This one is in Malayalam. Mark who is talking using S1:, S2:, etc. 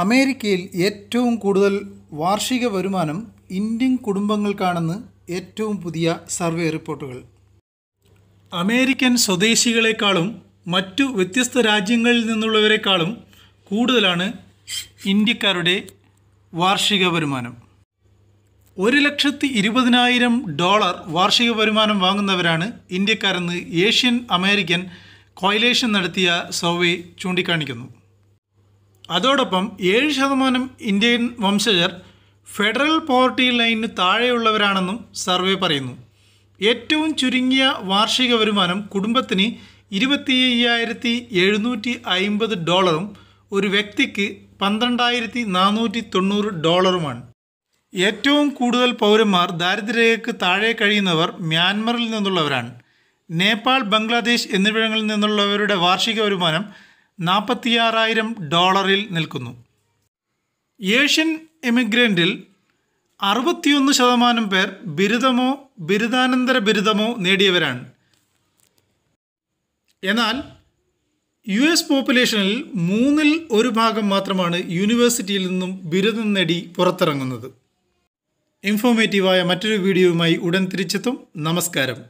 S1: അമേരിക്കയിൽ ഏറ്റവും കൂടുതൽ വാർഷിക വരുമാനം ഇന്ത്യൻ കുടുംബങ്ങൾക്കാണെന്ന് ഏറ്റവും പുതിയ സർവേ റിപ്പോർട്ടുകൾ അമേരിക്കൻ സ്വദേശികളെക്കാളും മറ്റു വ്യത്യസ്ത രാജ്യങ്ങളിൽ നിന്നുള്ളവരെക്കാളും കൂടുതലാണ് ഇന്ത്യക്കാരുടെ വാർഷിക വരുമാനം ഒരു ലക്ഷത്തി ഇരുപതിനായിരം ഡോളർ വാർഷിക വരുമാനം വാങ്ങുന്നവരാണ് ഇന്ത്യക്കാരെന്ന് ഏഷ്യൻ അമേരിക്കൻ കോയിലേഷൻ നടത്തിയ സർവേ ചൂണ്ടിക്കാണിക്കുന്നു അതോടൊപ്പം ഏഴ് ശതമാനം ഇന്ത്യൻ വംശജർ ഫെഡറൽ പോവർട്ടി ലൈനിന് താഴെയുള്ളവരാണെന്നും സർവേ പറയുന്നു ഏറ്റവും ചുരുങ്ങിയ വാർഷിക വരുമാനം കുടുംബത്തിന് ഇരുപത്തി അയ്യായിരത്തി എഴുന്നൂറ്റി അയിമ്പത് ഡോളറും ഒരു വ്യക്തിക്ക് പന്ത്രണ്ടായിരത്തി നാനൂറ്റി തൊണ്ണൂറ് ഡോളറുമാണ് ഏറ്റവും കൂടുതൽ പൗരന്മാർ ദാരിദ്ര്യരേഖയ്ക്ക് താഴെ കഴിയുന്നവർ മ്യാൻമറിൽ നിന്നുള്ളവരാണ് നേപ്പാൾ ബംഗ്ലാദേശ് എന്നിവിടങ്ങളിൽ നിന്നുള്ളവരുടെ വാർഷിക വരുമാനം നാൽപ്പത്തിയാറായിരം ഡോളറിൽ നിൽക്കുന്നു ഏഷ്യൻ എമിഗ്രൻറ്റിൽ അറുപത്തിയൊന്ന് ശതമാനം പേർ ബിരുദമോ ബിരുദാനന്തര ബിരുദമോ നേടിയവരാണ് എന്നാൽ യു എസ് പോപ്പുലേഷനിൽ മൂന്നിൽ ഒരു ഭാഗം മാത്രമാണ് യൂണിവേഴ്സിറ്റിയിൽ നിന്നും ബിരുദം നേടി പുറത്തിറങ്ങുന്നത് ഇൻഫോർമേറ്റീവായ മറ്റൊരു വീഡിയോയുമായി ഉടൻ തിരിച്ചെത്തും നമസ്കാരം